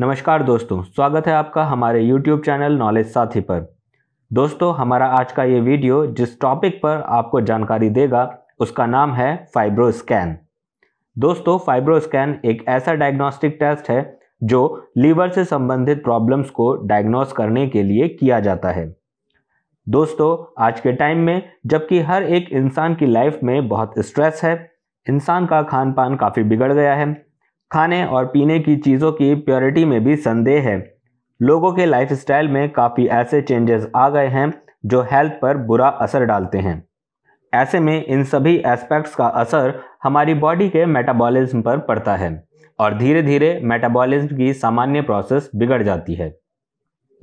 नमस्कार दोस्तों स्वागत है आपका हमारे YouTube चैनल नॉलेज साथी पर दोस्तों हमारा आज का ये वीडियो जिस टॉपिक पर आपको जानकारी देगा उसका नाम है फाइब्रो स्कैन दोस्तों फाइब्रो स्कैन एक ऐसा डायग्नोस्टिक टेस्ट है जो लीवर से संबंधित प्रॉब्लम्स को डायग्नोस करने के लिए किया जाता है दोस्तों आज के टाइम में जबकि हर एक इंसान की लाइफ में बहुत स्ट्रेस है इंसान का खान पान काफ़ी बिगड़ गया है खाने और पीने की चीज़ों की प्योरिटी में भी संदेह है लोगों के लाइफस्टाइल में काफ़ी ऐसे चेंजेस आ गए हैं जो हेल्थ पर बुरा असर डालते हैं ऐसे में इन सभी एस्पेक्ट्स का असर हमारी बॉडी के मेटाबॉलिज्म पर पड़ता है और धीरे धीरे मेटाबॉलिज्म की सामान्य प्रोसेस बिगड़ जाती है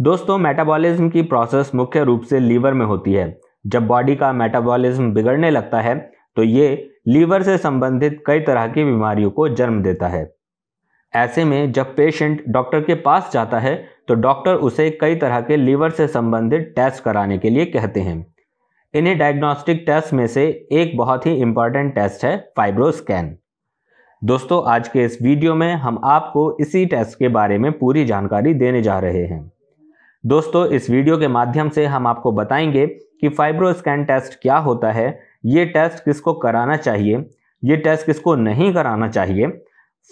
दोस्तों मेटाबॉलिज्म की प्रोसेस मुख्य रूप से लीवर में होती है जब बॉडी का मेटाबॉलिज्म बिगड़ने लगता है तो ये लीवर से संबंधित कई तरह की बीमारियों को जन्म देता है ऐसे में जब पेशेंट डॉक्टर के पास जाता है तो डॉक्टर उसे कई तरह के लीवर से संबंधित टेस्ट कराने के लिए कहते हैं इन्हें डायग्नोस्टिक टेस्ट में से एक बहुत ही इंपॉर्टेंट टेस्ट है फाइब्रोस्कैन दोस्तों आज के इस वीडियो में हम आपको इसी टेस्ट के बारे में पूरी जानकारी देने जा रहे हैं दोस्तों इस वीडियो के माध्यम से हम आपको बताएंगे कि फाइब्रोस्कैन टेस्ट क्या होता है ये टेस्ट किसको कराना चाहिए ये टेस्ट किसको नहीं कराना चाहिए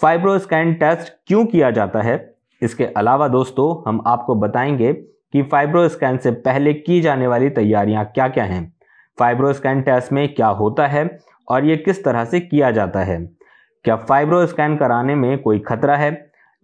फाइब्रोस्कैन टेस्ट क्यों किया जाता है इसके अलावा दोस्तों हम आपको बताएंगे कि फाइब्रोस्कैन से पहले की जाने वाली तैयारियां क्या क्या हैं फाइब्रोस्कैन टेस्ट में क्या होता है और ये किस तरह से किया जाता है क्या फाइब्रोस्कैन कराने में कोई खतरा है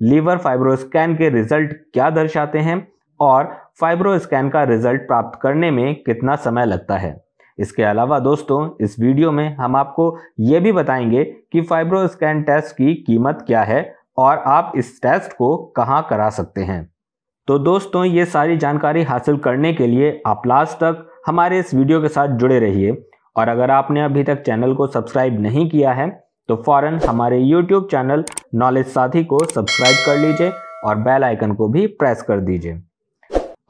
लीवर फाइब्रोस्कैन के रिजल्ट क्या दर्शाते हैं और फाइब्रोस्कैन का रिजल्ट प्राप्त करने में कितना समय लगता है इसके अलावा दोस्तों इस वीडियो में हम आपको ये भी बताएंगे कि फाइब्रो स्कैन टेस्ट की कीमत क्या है और आप इस टेस्ट को कहाँ करा सकते हैं तो दोस्तों ये सारी जानकारी हासिल करने के लिए आप लास्ट तक हमारे इस वीडियो के साथ जुड़े रहिए और अगर आपने अभी तक चैनल को सब्सक्राइब नहीं किया है तो फ़ौरन हमारे यूट्यूब चैनल नॉलेज साथी को सब्सक्राइब कर लीजिए और बेल आइकन को भी प्रेस कर दीजिए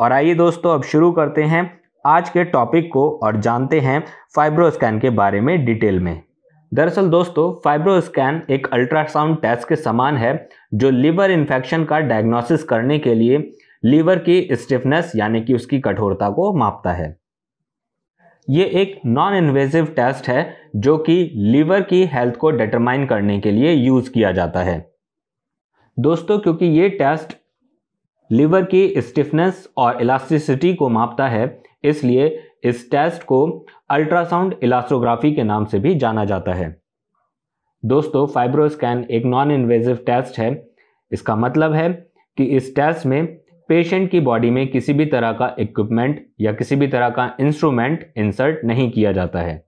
और आइए दोस्तों अब शुरू करते हैं आज के टॉपिक को और जानते हैं फाइब्रोस्कैन के बारे में डिटेल में दरअसल दोस्तों फाइब्रोस्कैन एक अल्ट्रासाउंड टेस्ट के समान है जो लीवर इन्फेक्शन का डायग्नोसिस करने के लिए लीवर की स्टिफनेस यानी कि उसकी कठोरता को मापता है ये एक नॉन इन्वेजिव टेस्ट है जो कि लीवर की हेल्थ को डिटरमाइन करने के लिए यूज़ किया जाता है दोस्तों क्योंकि ये टेस्ट लिवर की स्टिफनेस और इलास्टिसिटी को मापता है इसलिए इस टेस्ट को अल्ट्रासाउंड इलास्ट्रोग्राफी के नाम से भी जाना जाता है दोस्तों फाइब्रोस्कैन एक नॉन इन्वेजिव टेस्ट है इसका मतलब है कि इस टेस्ट में पेशेंट की बॉडी में किसी भी तरह का इक्विपमेंट या किसी भी तरह का इंस्ट्रूमेंट इंसर्ट नहीं किया जाता है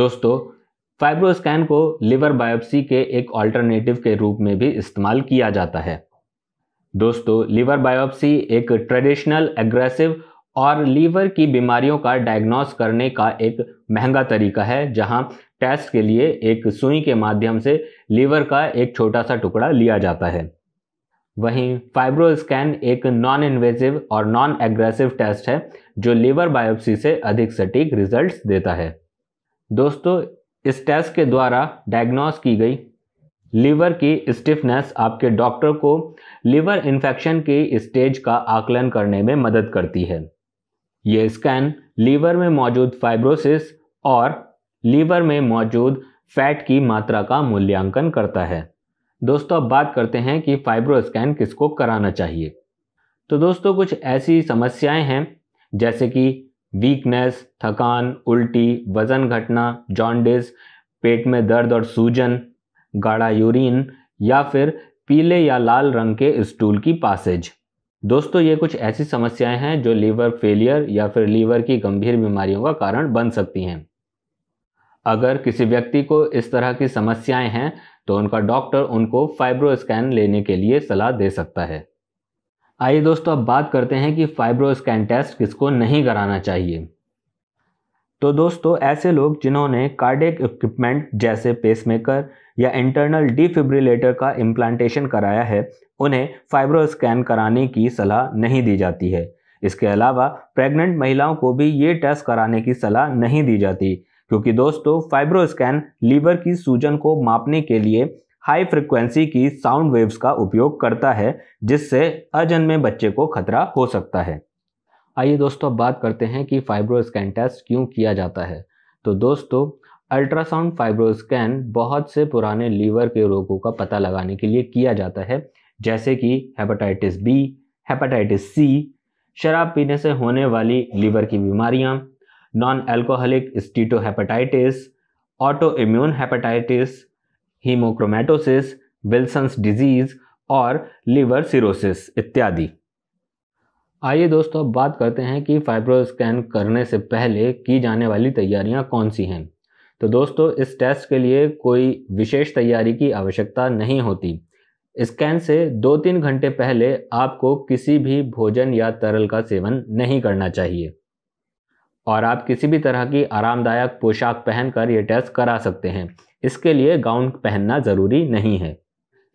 दोस्तों फाइब्रोस्कैन को लिवर बायोप्सी के एक ऑल्टरनेटिव के रूप में भी इस्तेमाल किया जाता है दोस्तों लीवर बायोप्सी एक ट्रेडिशनल एग्रेसिव और लीवर की बीमारियों का डायग्नोस करने का एक महंगा तरीका है जहां टेस्ट के लिए एक सुई के माध्यम से लीवर का एक छोटा सा टुकड़ा लिया जाता है वहीं फाइब्रो स्कैन एक नॉन इन्वेसिव और नॉन एग्रेसिव टेस्ट है जो लीवर बायोप्सी से अधिक सटीक रिजल्ट्स देता है दोस्तों इस टेस्ट के द्वारा डायग्नोस की गई लीवर की स्टिफनेस आपके डॉक्टर को लीवर इन्फेक्शन के स्टेज का आकलन करने में मदद करती है ये स्कैन लीवर में मौजूद फाइब्रोसिस और लीवर में मौजूद फैट की मात्रा का मूल्यांकन करता है दोस्तों अब बात करते हैं कि फाइब्रो स्कैन किसको कराना चाहिए तो दोस्तों कुछ ऐसी समस्याएं हैं जैसे कि वीकनेस थकान उल्टी वजन घटना जॉन्डिस पेट में दर्द और सूजन गाढ़ा यूरिन या फिर पीले या लाल रंग के स्टूल की पासेज दोस्तों ये कुछ ऐसी समस्याएं हैं जो लीवर फेलियर या फिर लीवर की गंभीर बीमारियों का कारण बन सकती हैं अगर किसी व्यक्ति को इस तरह की समस्याएं हैं तो उनका डॉक्टर उनको फाइब्रो स्कैन लेने के लिए सलाह दे सकता है आइए दोस्तों अब बात करते हैं कि फाइब्रो स्कैन टेस्ट किसको नहीं कराना चाहिए तो दोस्तों ऐसे लोग जिन्होंने कार्डिक इक्विपमेंट जैसे पेसमेकर या इंटरनल डिफिब्रिलेटर का इम्प्लांटेशन कराया है उन्हें फाइब्रो स्कैन कराने की सलाह नहीं दी जाती है इसके अलावा प्रेग्नेंट महिलाओं को भी ये टेस्ट कराने की सलाह नहीं दी जाती क्योंकि दोस्तों फाइब्रो स्कैन लीवर की सूजन को मापने के लिए हाई फ्रिक्वेंसी की साउंड वेव्स का उपयोग करता है जिससे अजन्मे बच्चे को खतरा हो सकता है आइए दोस्तों अब बात करते हैं कि फाइब्रो स्कैन टेस्ट क्यों किया जाता है तो दोस्तों अल्ट्रासाउंड फाइब्रोस्कैन बहुत से पुराने लीवर के रोगों का पता लगाने के लिए किया जाता है जैसे कि हेपाटाइटिस बी हेपेटाइटिस सी शराब पीने से होने वाली लीवर की बीमारियां, non alcoholic steatohepatitis auto immune hepatitis haemochromatosis Wilson's disease और लीवर सिरोसिस इत्यादि आइए दोस्तों अब बात करते हैं कि फाइब्रोस्कैन करने से पहले की जाने वाली तैयारियां कौन सी हैं तो दोस्तों इस टेस्ट के लिए कोई विशेष तैयारी की आवश्यकता नहीं होती स्कैन से दो तीन घंटे पहले आपको किसी भी भोजन या तरल का सेवन नहीं करना चाहिए और आप किसी भी तरह की आरामदायक पोशाक पहनकर ये टेस्ट करा सकते हैं इसके लिए गाउन पहनना ज़रूरी नहीं है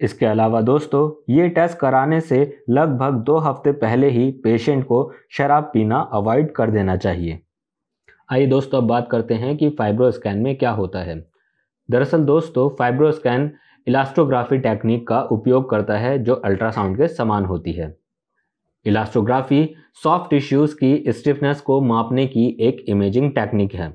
इसके अलावा दोस्तों ये टेस्ट कराने से लगभग दो हफ्ते पहले ही पेशेंट को शराब पीना अवॉइड कर देना चाहिए आइए दोस्तों अब बात करते हैं कि फाइब्रो स्कैन में क्या होता है दरअसल दोस्तों फाइब्रो स्कैन टेक्निक का उपयोग करता है जो अल्ट्रासाउंड के समान होती है इलास्ट्रोग्राफी सॉफ्ट टिश्यूज़ की स्टिफनेस को मापने की एक इमेजिंग टेक्निक है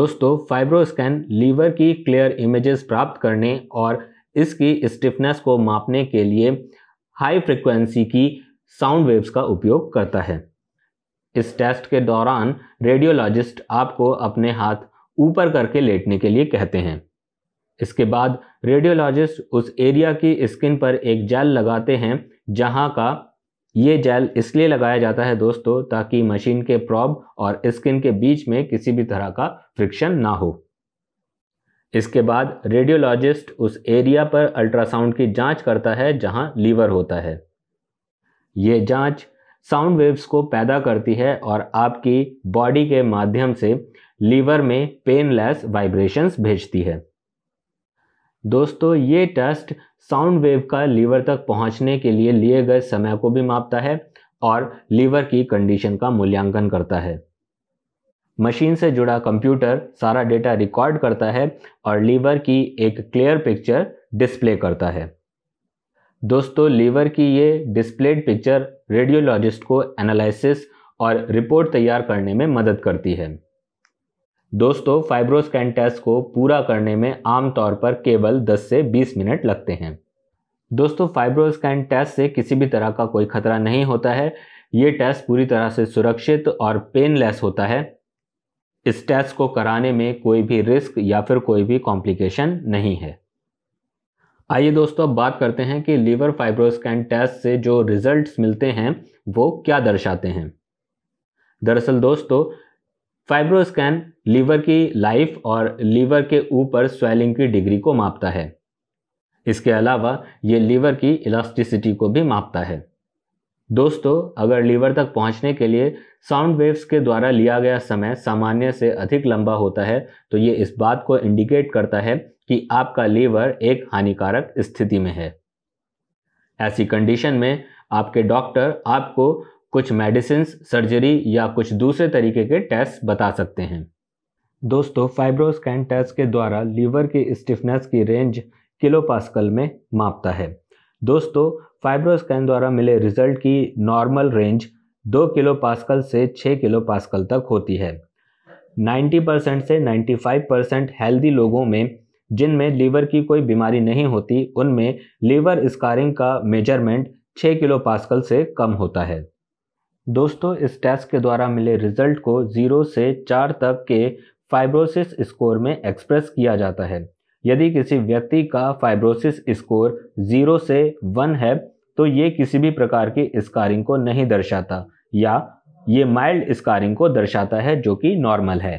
दोस्तों फाइब्रो स्कैन लीवर की क्लियर इमेजेस प्राप्त करने और इसकी स्टिफनेस को मापने के लिए हाई फ्रिक्वेंसी की साउंड वेव्स का उपयोग करता है इस टेस्ट के दौरान रेडियोलॉजिस्ट आपको अपने हाथ ऊपर करके लेटने के लिए कहते हैं इसके बाद रेडियोलॉजिस्ट उस एरिया की स्किन पर एक जेल लगाते हैं जहां का ये जेल इसलिए लगाया जाता है दोस्तों ताकि मशीन के प्रॉब और स्किन के बीच में किसी भी तरह का फ्रिक्शन ना हो इसके बाद रेडियोलॉजिस्ट उस एरिया पर अल्ट्रासाउंड की जांच करता है जहां लीवर होता है ये जांच साउंड वेव्स को पैदा करती है और आपकी बॉडी के माध्यम से लीवर में पेनलेस वाइब्रेशंस भेजती है दोस्तों ये टेस्ट साउंड वेव का लीवर तक पहुंचने के लिए लिए गए समय को भी मापता है और लीवर की कंडीशन का मूल्यांकन करता है मशीन से जुड़ा कंप्यूटर सारा डेटा रिकॉर्ड करता है और लीवर की एक क्लियर पिक्चर डिस्प्ले करता है दोस्तों लीवर की ये डिस्प्लेड पिक्चर रेडियोलॉजिस्ट को एनालिसिस और रिपोर्ट तैयार करने में मदद करती है दोस्तों फाइब्रोस्कैन टेस्ट को पूरा करने में आमतौर पर केवल 10 से 20 मिनट लगते हैं दोस्तों फाइब्रोस्कैन टेस्ट से किसी भी तरह का कोई खतरा नहीं होता है ये टेस्ट पूरी तरह से सुरक्षित और पेनलेस होता है इस टेस्ट को कराने में कोई भी रिस्क या फिर कोई भी कॉम्प्लिकेशन नहीं है आइए दोस्तों अब बात करते हैं कि लीवर फाइब्रोस्कैन टेस्ट से जो रिजल्ट्स मिलते हैं वो क्या दर्शाते हैं दरअसल दोस्तों फाइब्रोस्कैन लीवर की लाइफ और लीवर के ऊपर स्वेलिंग की डिग्री को मापता है इसके अलावा ये लीवर की इलास्टिसिटी को भी मापता है दोस्तों अगर लीवर तक पहुंचने के लिए साउंड वेव्स के द्वारा लिया गया समय सामान्य से अधिक लंबा होता है तो ये इस बात को इंडिकेट करता है कि आपका लीवर एक हानिकारक स्थिति में है ऐसी कंडीशन में आपके डॉक्टर आपको कुछ मेडिसिन सर्जरी या कुछ दूसरे तरीके के टेस्ट बता सकते हैं दोस्तों फाइब्रोस्कैन टेस्ट के द्वारा लीवर की स्टिफनेस की रेंज किलो पास्कल में मापता है दोस्तों फाइब्रो स्कैन द्वारा मिले रिजल्ट की नॉर्मल रेंज दो किलो पास्कल से छः किलो पास्कल तक होती है 90 परसेंट से 95 परसेंट हेल्दी लोगों में जिनमें लीवर की कोई बीमारी नहीं होती उनमें लीवर स्कारिंग का मेजरमेंट 6 किलो पास्कल से कम होता है दोस्तों इस टेस्ट के द्वारा मिले रिजल्ट को ज़ीरो से चार तक के फाइब्रोसिस स्कोर में एक्सप्रेस किया जाता है यदि किसी व्यक्ति का फाइब्रोसिस स्कोर ज़ीरो से वन है तो ये किसी भी प्रकार की स्कारिंग को नहीं दर्शाता या ये माइल्ड स्कारिंग को दर्शाता है जो कि नॉर्मल है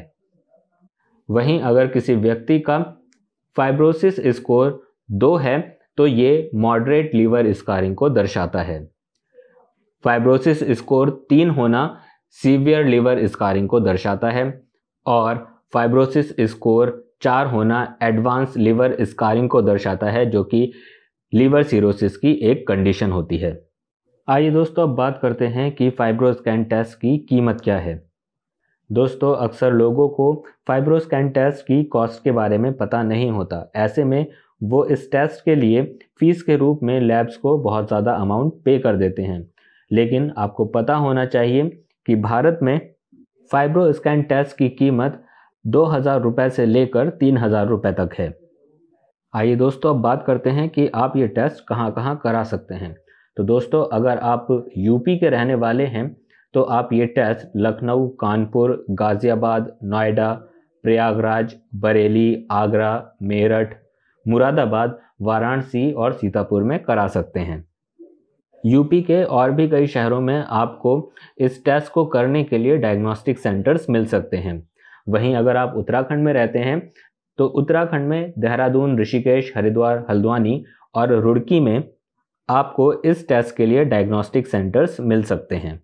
वहीं अगर किसी व्यक्ति का फाइब्रोसिस स्कोर दो है तो ये मॉडरेट लीवर स्कारिंग को दर्शाता है फाइब्रोसिस स्कोर तीन होना सीवियर लीवर स्कारिंग को दर्शाता है और फाइब्रोसिस स्कोर चार होना एडवांस लीवर स्कारिंग को दर्शाता है जो कि लीवर सीरोसिस की एक कंडीशन होती है आइए दोस्तों अब बात करते हैं कि फाइब्रोस्कैन टेस्ट की कीमत क्या है दोस्तों अक्सर लोगों को फाइब्रोस्कैन टेस्ट की कॉस्ट के बारे में पता नहीं होता ऐसे में वो इस टेस्ट के लिए फीस के रूप में लैब्स को बहुत ज़्यादा अमाउंट पे कर देते हैं लेकिन आपको पता होना चाहिए कि भारत में फाइब्रोस्कैन टेस्ट की कीमत दो हज़ार रुपये से लेकर तीन हज़ार रुपये तक है आइए दोस्तों अब बात करते हैं कि आप ये टेस्ट कहाँ कहाँ करा सकते हैं तो दोस्तों अगर आप यूपी के रहने वाले हैं तो आप ये टेस्ट लखनऊ कानपुर गाज़ियाबाद नोएडा प्रयागराज बरेली आगरा मेरठ मुरादाबाद वाराणसी और सीतापुर में करा सकते हैं यूपी के और भी कई शहरों में आपको इस टेस्ट को करने के लिए डायग्नोस्टिक सेंटर्स मिल सकते हैं वहीं अगर आप उत्तराखंड में रहते हैं तो उत्तराखंड में देहरादून ऋषिकेश हरिद्वार हल्द्वानी और रुड़की में आपको इस टेस्ट के लिए डायग्नोस्टिक सेंटर्स मिल सकते हैं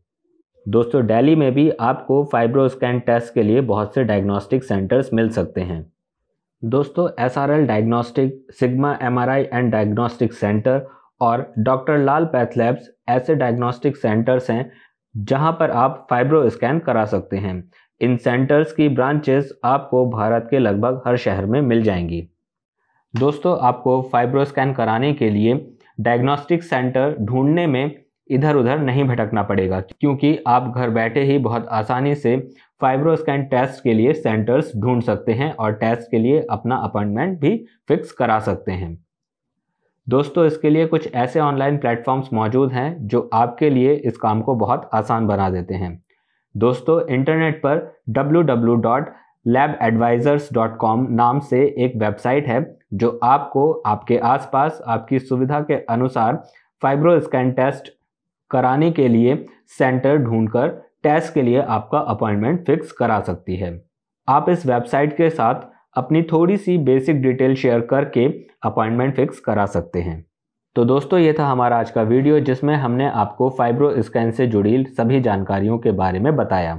दोस्तों दिल्ली में भी आपको फाइब्रोस्कैन टेस्ट के लिए बहुत से डायग्नोस्टिक सेंटर्स मिल सकते हैं दोस्तों S R L diagnostic sigma M R I and diagnostic centre और डॉक्टर लाल पैथलैब्स ऐसे डायग्नोस्टिक सेंटर्स हैं जहां पर आप फाइब्रो स्कैन करा सकते हैं इन सेंटर्स की ब्रांचेस आपको भारत के लगभग हर शहर में मिल जाएंगी दोस्तों आपको फाइब्रोस्कैन कराने के लिए डायग्नोस्टिक सेंटर ढूंढने में इधर उधर नहीं भटकना पड़ेगा क्योंकि आप घर बैठे ही बहुत आसानी से फाइब्रोस्कैन टेस्ट के लिए सेंटर्स ढूंढ सकते हैं और टेस्ट के लिए अपना अपॉइंटमेंट भी फिक्स करा सकते हैं दोस्तों इसके लिए कुछ ऐसे ऑनलाइन प्लेटफॉर्म्स मौजूद हैं जो आपके लिए इस काम को बहुत आसान बना देते हैं दोस्तों इंटरनेट पर डब्ल्यू नाम से एक वेबसाइट है जो आपको आपके आसपास आपकी सुविधा के अनुसार फाइब्रो स्कैन टेस्ट कराने के लिए सेंटर ढूंढकर टेस्ट के लिए आपका अपॉइंटमेंट फिक्स करा सकती है आप इस वेबसाइट के साथ अपनी थोड़ी सी बेसिक डिटेल शेयर करके अपॉइंटमेंट फिक्स करा सकते हैं तो दोस्तों ये था हमारा आज का वीडियो जिसमें हमने आपको फाइब्रो स्कैन से जुड़ी सभी जानकारियों के बारे में बताया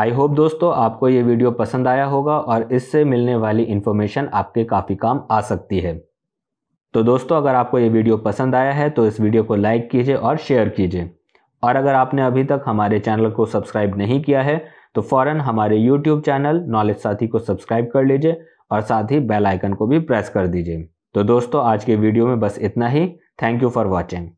आई होप दोस्तों आपको ये वीडियो पसंद आया होगा और इससे मिलने वाली इन्फॉर्मेशन आपके काफ़ी काम आ सकती है तो दोस्तों अगर आपको ये वीडियो पसंद आया है तो इस वीडियो को लाइक कीजिए और शेयर कीजिए और अगर आपने अभी तक हमारे चैनल को सब्सक्राइब नहीं किया है तो फ़ौर हमारे यूट्यूब चैनल नॉलेज साथी को सब्सक्राइब कर लीजिए और साथ ही बेलाइकन को भी प्रेस कर दीजिए तो दोस्तों आज के वीडियो में बस इतना ही थैंक यू फॉर वॉचिंग